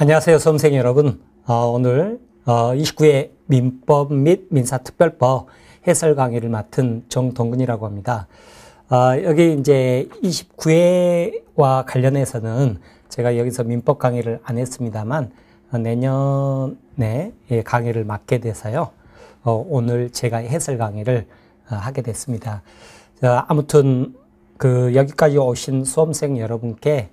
안녕하세요, 선생 여러분. 어, 오늘 29회 어, 민법 및 민사특별법 해설 강의를 맡은 정동근이라고 합니다. 어, 여기 이제 29회와 관련해서는 제가 여기서 민법 강의를 안 했습니다만 내년에 예, 강의를 맡게 돼서요. 오늘 제가 해설 강의를 하게 됐습니다. 아무튼 그 여기까지 오신 수험생 여러분께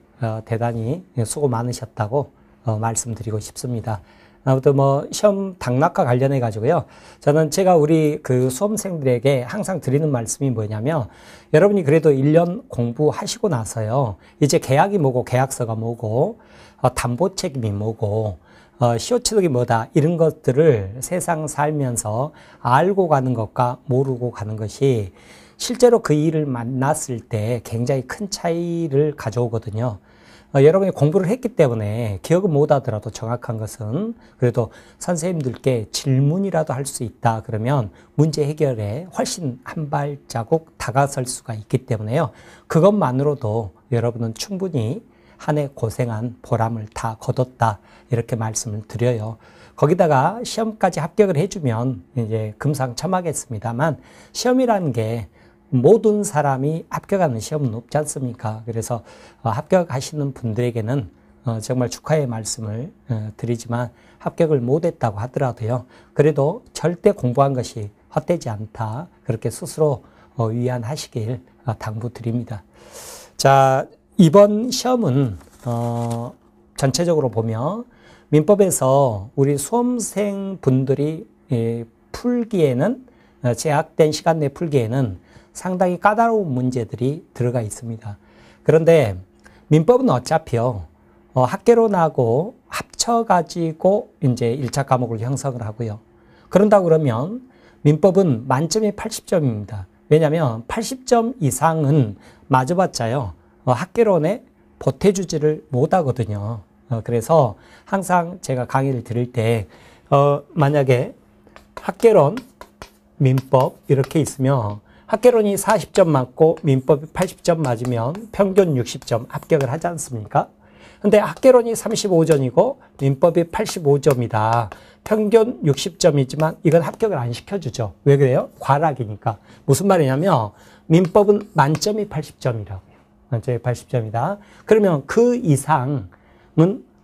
대단히 예, 수고 많으셨다고 어, 말씀드리고 싶습니다. 아무튼 뭐 시험 당락과 관련해 가지고요. 저는 제가 우리 그 수험생들에게 항상 드리는 말씀이 뭐냐면 여러분이 그래도 1년 공부하시고 나서요. 이제 계약이 뭐고 계약서가 뭐고 어, 담보 책임이 뭐고 어, 시오치독이 뭐다 이런 것들을 세상 살면서 알고 가는 것과 모르고 가는 것이 실제로 그 일을 만났을 때 굉장히 큰 차이를 가져오거든요. 어, 여러분이 공부를 했기 때문에 기억은 못하더라도 정확한 것은 그래도 선생님들께 질문이라도 할 수 있다 그러면 문제 해결에 훨씬 한 발자국 다가설 수가 있기 때문에요. 그것만으로도 여러분은 충분히 한 해 고생한 보람을 다 거뒀다 이렇게 말씀을 드려요. 거기다가 시험까지 합격을 해주면 이제 금상첨화겠습니다만 시험이라는 게 모든 사람이 합격하는 시험은 없지 않습니까? 그래서 어, 합격하시는 분들에게는 어, 정말 축하의 말씀을 어, 드리지만 합격을 못했다고 하더라도요. 그래도 절대 공부한 것이 헛되지 않다. 그렇게 스스로 위안하시길 당부드립니다. 자, 이번 시험은 어, 전체적으로 보면 민법에서 우리 수험생 분들이 예, 풀기에는 제약된 시간 내 풀기에는 상당히 까다로운 문제들이 들어가 있습니다. 그런데 민법은 어차피요, 어, 학개론하고 합쳐가지고 이제 1차 과목을 형성을 하고요. 그런다 그러면 민법은 만점이 80점입니다. 왜냐하면 80점 이상은 마주봤자요, 어, 학개론에 보태주지를 못하거든요. 어, 그래서 항상 제가 강의를 들을 때, 어, 만약에 학개론, 민법 이렇게 있으면 학개론이 40점 맞고 민법이 80점 맞으면 평균 60점 합격을 하지 않습니까? 근데 학개론이 35점이고 민법이 85점이다. 평균 60점이지만 이건 합격을 안 시켜주죠. 왜 그래요? 과락이니까. 무슨 말이냐면 민법은 만점이 80점이라고요. 만점이 80점이다. 그러면 그 이상은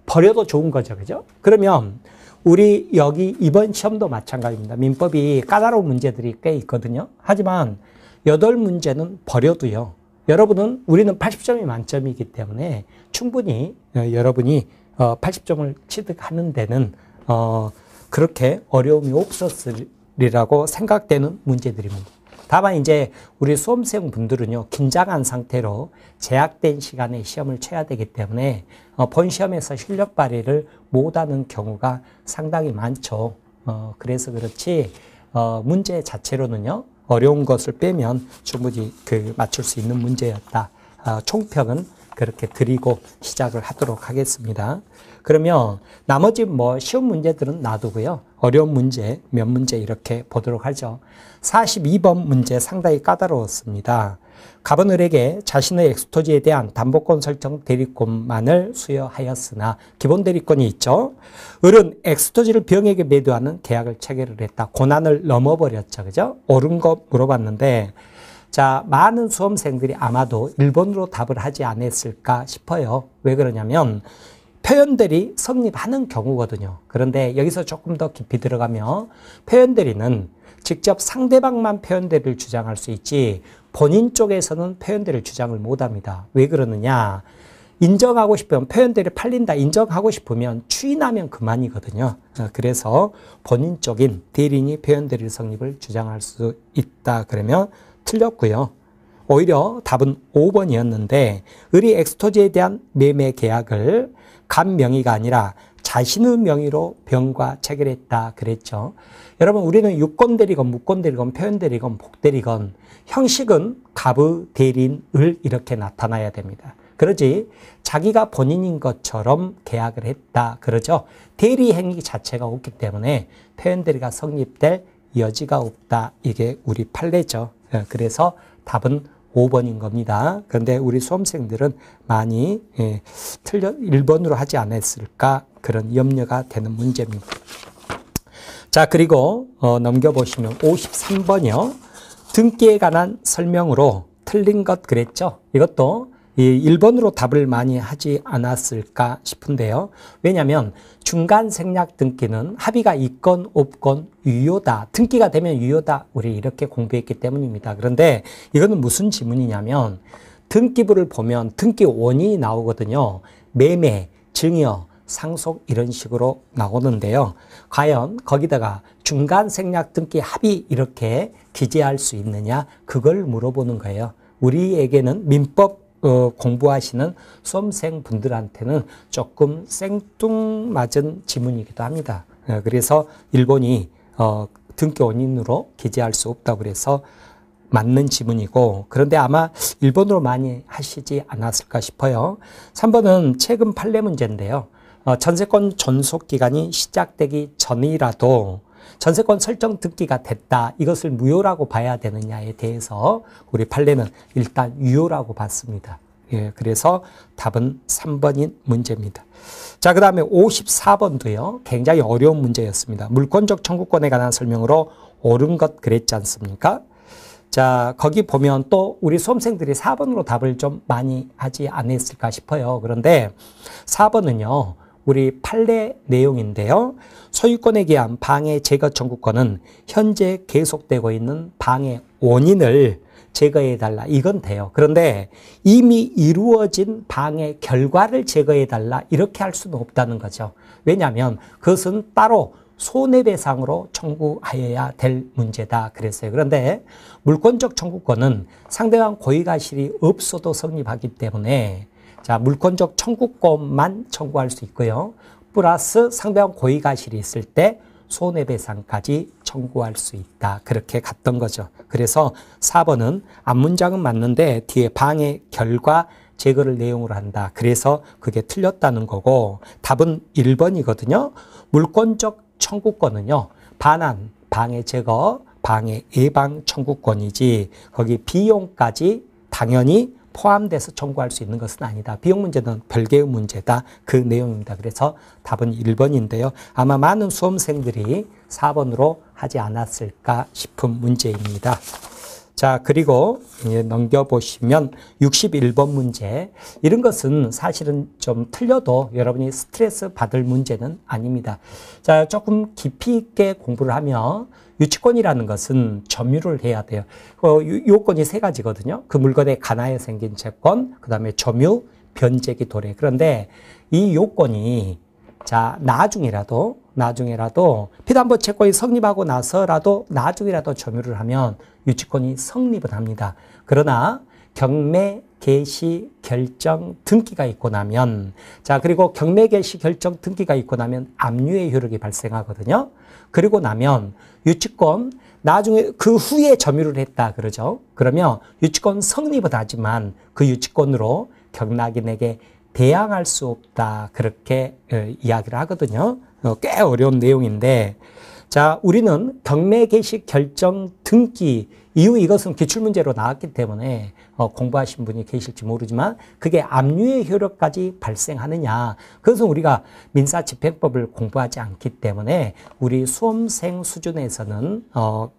버려도 좋은 거죠. 그죠? 그러면 우리 여기 이번 시험도 마찬가지입니다. 민법이 까다로운 문제들이 꽤 있거든요. 하지만 여덟 문제는 버려도요. 여러분은 우리는 80점이 만점이기 때문에 충분히 어, 여러분이 80점을 어, 취득하는 데는 어, 그렇게 어려움이 없었으리라고 생각되는 문제들입니다. 다만 이제 우리 수험생 분들은요 긴장한 상태로 제약된 시간에 시험을 쳐야 되기 때문에 본 시험에서 실력 발휘를 못하는 경우가 상당히 많죠. 그래서 그렇지 문제 자체로는요 어려운 것을 빼면 충분히 그 맞출 수 있는 문제였다. 아, 총평은 그렇게 드리고 시작을 하도록 하겠습니다. 그러면 나머지 뭐 쉬운 문제들은 놔두고요. 어려운 문제 몇 문제 이렇게 보도록 하죠. 42번 문제 상당히 까다로웠습니다. 가버널에게 자신의 엑스토지에 대한 담보권 설정 대리권만을 수여하였으나 기본 대리권이 있죠. 을은 엑스토지를 병에게 매도하는 계약을 체결을 했다. 고난을 넘어버렸죠. 그죠? 옳은 거 물어봤는데 자, 많은 수험생들이 아마도 일본으로 답을 하지 않았을까 싶어요. 왜 그러냐면 표현들이 성립하는 경우거든요. 그런데 여기서 조금 더 깊이 들어가며 표현들이는 직접 상대방만 표현대를 주장할 수 있지 본인 쪽에서는 표현대를 주장을 못합니다. 왜 그러느냐? 인정하고 싶으면 표현대를 팔린다 인정하고 싶으면 추인하면 그만이거든요. 어, 그래서 본인 쪽인 대리인이 표현대를 성립을 주장할 수 있다 그러면 틀렸고요. 오히려 답은 5번이었는데 의리 엑스토지에 대한 매매 계약을 간 명의가 아니라 자신의 명의로 병과 체결했다 그랬죠. 여러분 우리는 유권 대리건 무권 대리건 표현 대리건 복 대리건 형식은 갑의 대리인을 이렇게 나타나야 됩니다. 그러지 자기가 본인인 것처럼 계약을 했다 그러죠. 대리 행위 자체가 없기 때문에 표현 대리가 성립될 여지가 없다. 이게 우리 판례죠. 예, 그래서 답은 5번인 겁니다. 그런데 우리 수험생들은 많이 예, 틀려 1번으로 하지 않았을까 그런 염려가 되는 문제입니다. 자, 그리고 어, 넘겨보시면 53번이요. 등기에 관한 설명으로 틀린 것 그랬죠. 이것도 1번으로 답을 많이 하지 않았을까 싶은데요. 왜냐하면 중간 생략 등기는 합의가 있건 없건 유효다. 등기가 되면 유효다. 우리 이렇게 공부했기 때문입니다. 그런데 이거는 무슨 지문이냐면 등기부를 보면 등기 원인이 나오거든요. 매매, 증여, 상속 이런 식으로 나오는데요. 과연 거기다가 중간 생략 등기 합의 이렇게 기재할 수 있느냐 그걸 물어보는 거예요. 우리에게는 민법 어, 공부하시는 수생 분들한테는 조금 생뚱맞은 지문이기도 합니다. 어, 그래서 일본이 어, 등기 원인으로 기재할 수 없다고 그래서 맞는 지문이고 그런데 아마 일본으로 많이 하시지 않았을까 싶어요. 3번은 최근 판례 문제인데요. 어, 전세권 존속 기간이 시작되기 전이라도 전세권 설정 듣기가 됐다. 이것을 무효라고 봐야 되느냐에 대해서 우리 판례는 일단 유효라고 봤습니다. 예, 그래서 답은 3번인 문제입니다. 자, 그 다음에 54번도요, 굉장히 어려운 문제였습니다. 물권적 청구권에 관한 설명으로 옳은 것 그랬지 않습니까? 자, 거기 보면 또 우리 수험생들이 4번으로 답을 좀 많이 하지 않았을까 싶어요. 그런데 4번은요, 우리 판례 내용인데요. 소유권에 대한 방해 제거 청구권은 현재 계속되고 있는 방해 원인을 제거해달라. 이건 돼요. 그런데 이미 이루어진 방해 결과를 제거해달라. 이렇게 할 수는 없다는 거죠. 왜냐하면 그것은 따로 손해배상으로 청구하여야 될 문제다 그랬어요. 그런데 물권적 청구권은 상대방 고의가실이 없어도 성립하기 때문에 자, 물권적 청구권만 청구할 수 있고요. 플러스 상대방 고의가실이 있을 때 손해배상까지 청구할 수 있다. 그렇게 갔던 거죠. 그래서 4번은 앞문장은 맞는데 뒤에 방해 결과 제거를 내용으로 한다. 그래서 그게 틀렸다는 거고 답은 1번이거든요. 물권적 청구권은요. 반환, 방해 제거, 방해 예방 청구권이지 거기 비용까지 당연히 포함돼서 청구할 수 있는 것은 아니다. 비용 문제는 별개의 문제다. 그 내용입니다. 그래서 답은 1번인데요. 아마 많은 수험생들이 4번으로 하지 않았을까 싶은 문제입니다. 자, 그리고 예, 넘겨보시면 61번 문제. 이런 것은 사실은 좀 틀려도 여러분이 스트레스 받을 문제는 아닙니다. 자, 조금 깊이 있게 공부를 하면 유치권이라는 것은 점유를 해야 돼요. 어, 요건이 세 가지거든요. 그 물건에 가나에 생긴 채권, 그 다음에 점유, 변제기 도래. 그런데 이 요건이 자, 나중이라도, 나중이라도, 피담보 채권이 성립하고 나서라도, 나중이라도 점유를 하면 유치권이 성립을 합니다. 그러나 경매 개시 결정 등기가 있고 나면 자 그리고 경매 개시 결정 등기가 있고 나면 압류의 효력이 발생하거든요. 그리고 나면 유치권 나중에 그 후에 점유를 했다 그러죠. 그러면 유치권 성립은 하지만 그 유치권으로 경락인에게 대항할 수 없다 그렇게 어, 이야기를 하거든요. 어, 꽤 어려운 내용인데 자, 우리는 경매 개시 결정 등기 이후 이것은 기출문제로 나왔기 때문에 어, 공부하신 분이 계실지 모르지만 그게 압류의 효력까지 발생하느냐. 그것은 우리가 민사집행법을 공부하지 않기 때문에 우리 수험생 수준에서는 어,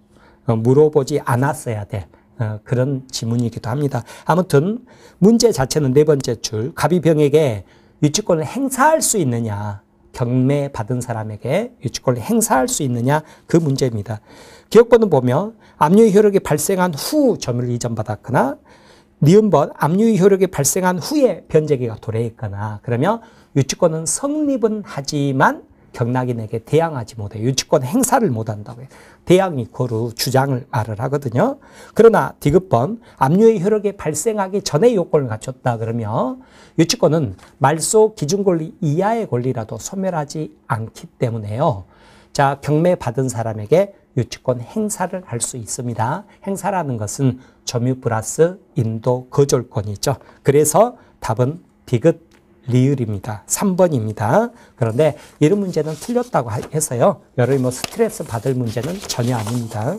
어 물어보지 않았어야 될 어, 그런 지문이기도 합니다. 아무튼 문제 자체는 네 번째 줄 갑이 병에게 유치권을 행사할 수 있느냐 경매 받은 사람에게 유치권을 행사할 수 있느냐 그 문제입니다. 기억번호 보면 압류의 효력이 발생한 후 점유를 이전받았거나 니은번 압류의 효력이 발생한 후에 변제기가 도래했거나 그러면 유치권은 성립은 하지만 경락인에게 대항하지 못해 유치권 행사를 못한다고 요 대항이 거루 주장을 말을 하거든요. 그러나 디귿번 압류의 효력이 발생하기 전에 요건을 갖췄다 그러면 유치권은 말소 기준권리 이하의 권리라도 소멸하지 않기 때문에요. 자 경매 받은 사람에게 유치권 행사를 할 수 있습니다. 행사라는 것은 점유 플러스 인도 거절권이죠. 그래서 답은 디귿 리을입니다. 3번입니다. 그런데 이런 문제는 틀렸다고 해서요. 여러분이 뭐 스트레스 받을 문제는 전혀 아닙니다.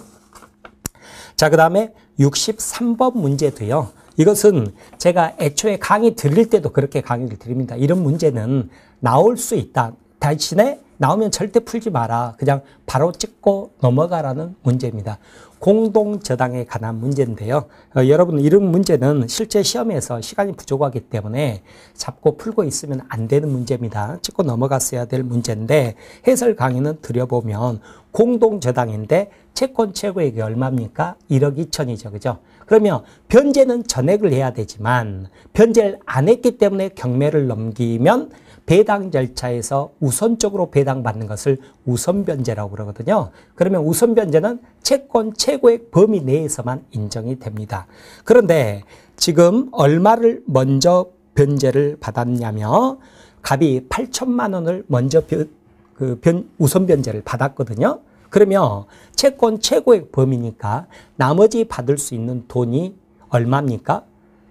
자, 그 다음에 63번 문제도요. 이것은 제가 애초에 강의 들릴 때도 그렇게 강의를 드립니다. 이런 문제는 나올 수 있다. 대신에 나오면 절대 풀지 마라. 그냥 바로 찍고 넘어가라는 문제입니다. 공동저당에 관한 문제인데요. 어, 여러분 이런 문제는 실제 시험에서 시간이 부족하기 때문에 잡고 풀고 있으면 안 되는 문제입니다. 찍고 넘어갔어야 될 문제인데 해설 강의는 들여보면 공동저당인데 채권 최고액이 얼마입니까? 1억 2천이죠. 그죠? 그러면 변제는 전액을 해야 되지만 변제를 안 했기 때문에 경매를 넘기면 배당 절차에서 우선적으로 배당받는 것을 우선변제라고 그러거든요. 그러면 우선변제는 채권 최고액 범위 내에서만 인정이 됩니다. 그런데 지금 얼마를 먼저 변제를 받았냐면 갑이 8천만 원을 먼저 변, 그 변, 우선 변제를 받았거든요. 그러면 채권 최고액 범위니까 나머지 받을 수 있는 돈이 얼마입니까?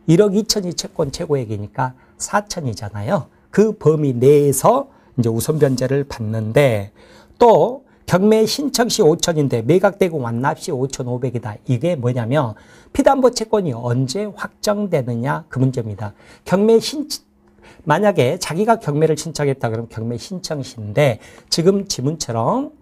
1억 2천이 채권 최고액이니까 4천이잖아요. 그 범위 내에서 이제 우선 변제를 받는데 또 경매 신청 시 5천인데 매각되고 완납 시 5,500이다. 이게 뭐냐면 피담보 채권이 언제 확정되느냐 그 문제입니다. 경매 신 만약에 자기가 경매를 신청했다 그러면 경매 신청 시인데 지금 지문처럼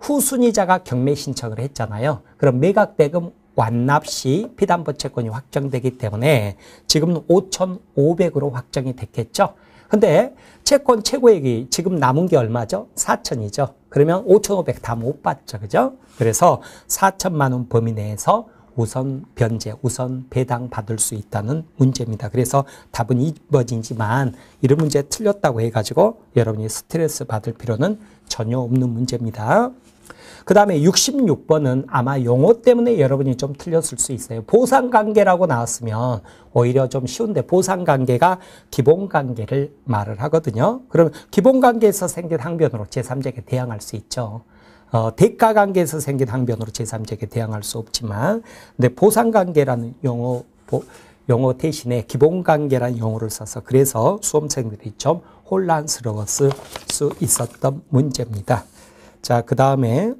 후순위자가 경매 신청을 했잖아요. 그럼 매각대금 완납 시 피담보 채권이 확정되기 때문에 지금 5,500으로 확정이 됐겠죠. 근데 채권 최고액이 지금 남은 게 얼마죠? 4천이죠. 그러면 5,500 다 못 받죠. 그죠? 그래서 4천만 원 범위 내에서 우선 변제, 우선 배당 받을 수 있다는 문제입니다. 그래서 답은 2번이지만 이런 문제 틀렸다고 해가지고 여러분이 스트레스 받을 필요는 전혀 없는 문제입니다. 그 다음에 66번은 아마 용어 때문에 여러분이 좀 틀렸을 수 있어요. 보상관계라고 나왔으면 오히려 좀 쉬운데 보상관계가 기본관계를 말을 하거든요. 그럼 기본관계에서 생긴 항변으로 제3자에게 대항할 수 있죠. 어, 대가 관계에서 생긴 항변으로 제3자에게 대항할 수 없지만, 근데 보상 관계라는 용어, 보, 용어 대신에 기본 관계라는 용어를 써서 그래서 수험생들이 좀 혼란스러웠을 수 있었던 문제입니다. 자, 그 다음에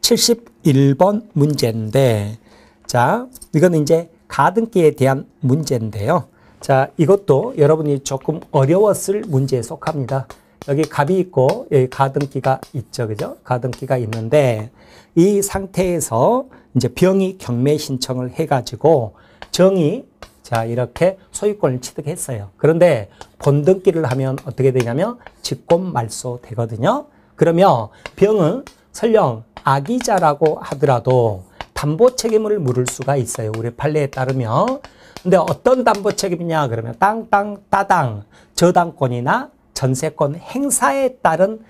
71번 문제인데, 자, 이거는 이제 가등기에 대한 문제인데요. 자, 이것도 여러분이 조금 어려웠을 문제에 속합니다. 여기 갑이 있고, 여기 가등기가 있죠. 그죠? 가등기가 있는데, 이 상태에서 이제 병이 경매 신청을 해가지고, 정이 자, 이렇게 소유권을 취득했어요. 그런데 본등기를 하면 어떻게 되냐면 직권 말소 되거든요. 그러면 병은 설령 악의자라고 하더라도 담보 책임을 물을 수가 있어요. 우리 판례에 따르면. 근데 어떤 담보 책임이냐 그러면 땅땅 따당 저당권이나 전세권 행사에 따른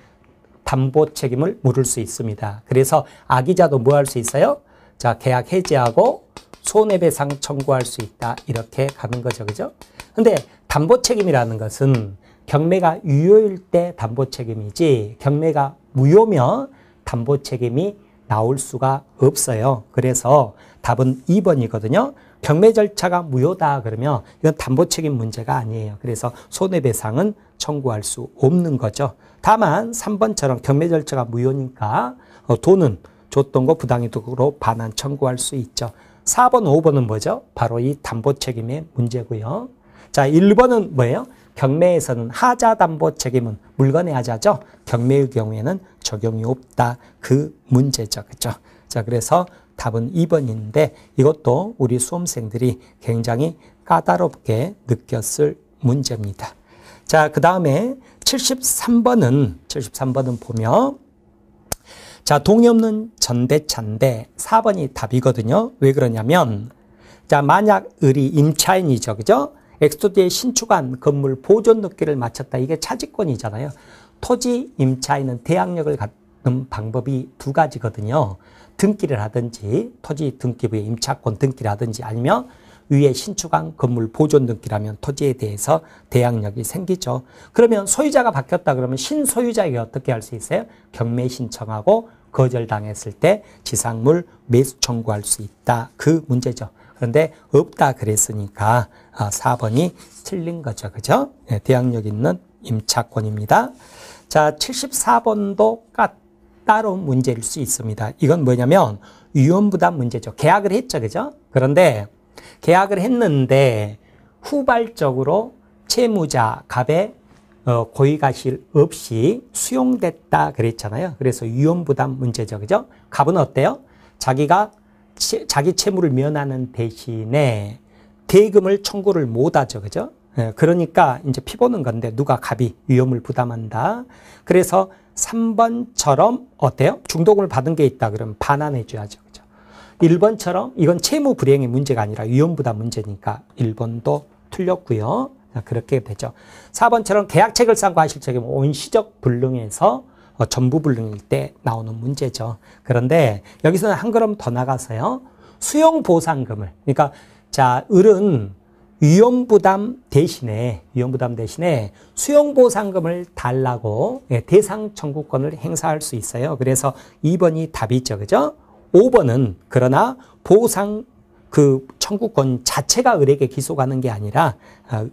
담보 책임을 물을 수 있습니다. 그래서 악의자도 뭐 할 수 있어요? 자, 계약 해지하고 손해배상 청구할 수 있다. 이렇게 가는 거죠. 그죠? 근데 담보 책임이라는 것은 경매가 유효일 때 담보 책임이지 경매가 무효면 담보 책임이 나올 수가 없어요. 그래서 답은 2번이거든요. 경매 절차가 무효다 그러면 이건 담보 책임 문제가 아니에요. 그래서 손해배상은 청구할 수 없는 거죠. 다만 3번처럼 경매 절차가 무효니까 어, 돈은 줬던 거 부당이득으로 반환 청구할 수 있죠. 4번, 5번은 뭐죠? 바로 이 담보 책임의 문제고요. 자, 1번은 뭐예요? 경매에서는 하자 담보 책임은 물건의 하자죠. 경매의 경우에는 적용이 없다. 그 문제죠. 그죠? 자, 그래서 답은 2번인데 이것도 우리 수험생들이 굉장히 까다롭게 느꼈을 문제입니다. 자, 그 다음에 73번은, 73번은 보면, 자, 동이 없는 전대차인데 4번이 답이거든요. 왜 그러냐면, 자, 만약 을이 임차인이죠. 그죠? 엑소드의 신축한 건물 보존 등기를 마쳤다. 이게 차지권이잖아요. 토지 임차인은 대항력을 갖는 방법이 두 가지거든요. 등기를 하든지 토지 등기부에 임차권 등기를 하든지 아니면 위에 신축한 건물 보존 등기라면 토지에 대해서 대항력이 생기죠. 그러면 소유자가 바뀌었다 그러면 신소유자에게 어떻게 할 수 있어요? 경매 신청하고 거절당했을 때 지상물 매수 청구할 수 있다. 그 문제죠. 그런데 없다 그랬으니까 4번이 아, 틀린 거죠. 그죠? 네, 대항력 있는 임차권입니다. 자, 74번도 따로 문제일 수 있습니다. 이건 뭐냐면 위험부담 문제죠. 계약을 했죠. 그죠? 그런데 계약을 했는데 후발적으로 채무자 갑에 어, 고의가실 없이 수용됐다 그랬잖아요. 그래서 위험부담 문제죠. 그죠? 갑은 어때요? 자기가 자기 채무를 면하는 대신에 대금을 청구를 못하죠. 그죠? 예, 그러니까 이제 피보는 건데 누가 갑이 위험을 부담한다. 그래서 3번처럼 어때요? 중독을 받은 게 있다 그러면 반환해 줘야죠. 그죠? 1번처럼 이건 채무 불행의 문제가 아니라 위험 부담 문제니까 1번도 틀렸고요. 그렇게 되죠. 4번처럼 계약책을 싼거 하실 적에 온시적 불능에서 어, 전부 불능일 때 나오는 문제죠. 그런데 여기서는 한 걸음 더 나가서요. 수용 보상금을 그러니까 자, 을은 위험부담 대신에 위험부담 대신에 수용보상금을 달라고 예, 대상 청구권을 행사할 수 있어요. 그래서 2번이 답이죠, 그죠? 5번은 그러나 보상 그 청구권 자체가 을에게 기소가는 게 아니라 아,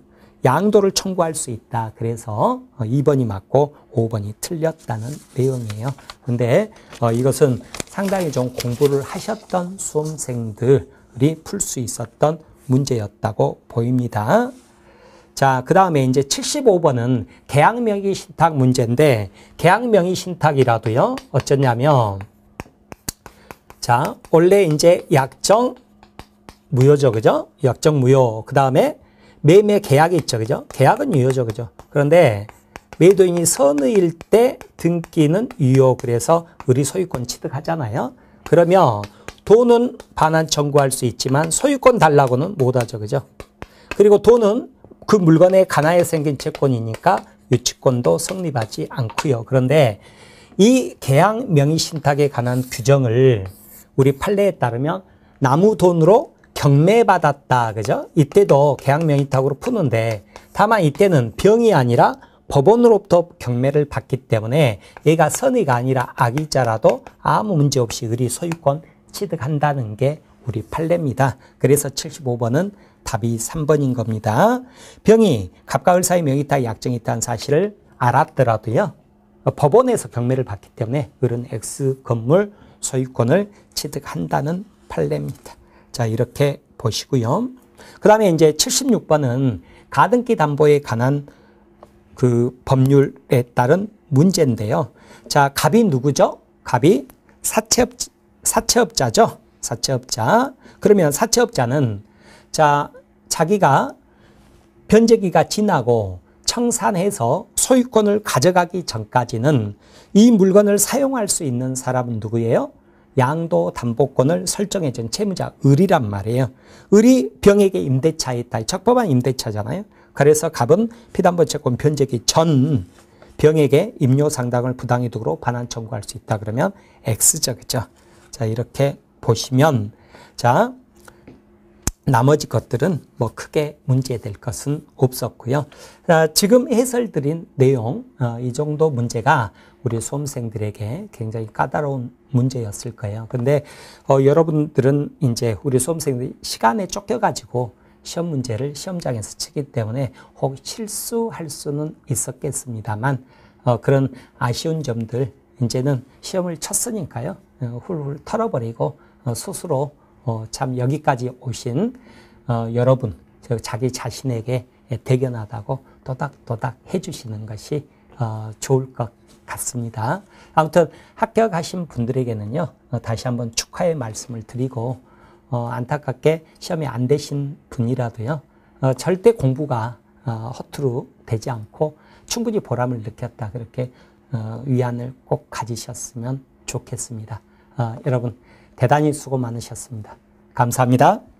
양도를 청구할 수 있다. 그래서 2번이 어, 맞고 5번이 틀렸다는 내용이에요. 근데 어, 이것은 상당히 좀 공부를 하셨던 수험생들이 풀 수 있었던 문제였다고 보입니다. 자, 그 다음에 이제 75번은 계약명의 신탁 문제인데, 계약명의 신탁이라도요, 어쩌냐면, 자, 원래 이제 약정 무효죠, 그죠? 약정 무효. 그 다음에 매매 계약이 있죠, 그죠? 계약은 유효죠, 그죠? 그런데 매도인이 선의일 때 등기는 유효. 그래서 의리 소유권 취득하잖아요. 그러면 돈은 반환 청구할 수 있지만 소유권 달라고는 못하죠. 그죠? 그리고 돈은 그 물건에 가나에 생긴 채권이니까 유치권도 성립하지 않고요. 그런데 이 계약 명의 신탁에 관한 규정을 우리 판례에 따르면 나무 돈으로 경매받았다. 그죠? 이때도 계약 명의탁으로 푸는데 다만 이때는 병이 아니라 법원으로부터 경매를 받기 때문에 얘가 선의가 아니라 악의자라도 아무 문제 없이 의리 소유권 취득한다는 게 우리 판례입니다. 그래서 75번은 답이 3번인 겁니다. 병이 갑과 을사의 명의타 약정이 있다는 사실을 알았더라도요. 법원에서 경매를 받기 때문에 을은 X 건물 소유권을 취득한다는 판례입니다. 자 이렇게 보시고요. 그 다음에 이제 76번은 가등기 담보에 관한 그 법률에 따른 문제인데요. 자 갑이 누구죠? 갑이 사채업 자 사채업자죠. 사채업자. 그러면 사채업자는 자, 자기가 변제기가 지나고 청산해서 소유권을 가져가기 전까지는 이 물건을 사용할 수 있는 사람은 누구예요? 양도 담보권을 설정해준 채무자 을이란 말이에요. 을이 병에게 임대차했다. 에 적법한 임대차잖아요. 그래서 갑은 피담보 채권 변제기 전 병에게 임료 상당을 부당이득으로 반환 청구할 수 있다 그러면 X죠. 그죠? 자, 이렇게 보시면, 자, 나머지 것들은 뭐 크게 문제될 것은 없었고요. 자, 지금 해설 드린 내용, 어, 이 정도 문제가 우리 수험생들에게 굉장히 까다로운 문제였을 거예요. 근데 어, 여러분들은 이제 우리 수험생들이 시간에 쫓겨가지고 시험 문제를 시험장에서 치기 때문에 혹 실수할 수는 있었겠습니다만 어, 그런 아쉬운 점들 이제는 시험을 쳤으니까요. 어, 훌훌 털어버리고 어, 스스로 어, 참 여기까지 오신 여러분 자기 자신에게 대견하다고 도닥도닥 해주시는 것이 좋을 것 같습니다. 아무튼 합격하신 분들에게는요 다시 한번 축하의 말씀을 드리고 안타깝게 시험이 안 되신 분이라도요 절대 공부가 허투루 되지 않고 충분히 보람을 느꼈다 그렇게 위안을 꼭 가지셨으면 좋겠습니다. 아, 여러분 대단히 수고 많으셨습니다. 감사합니다.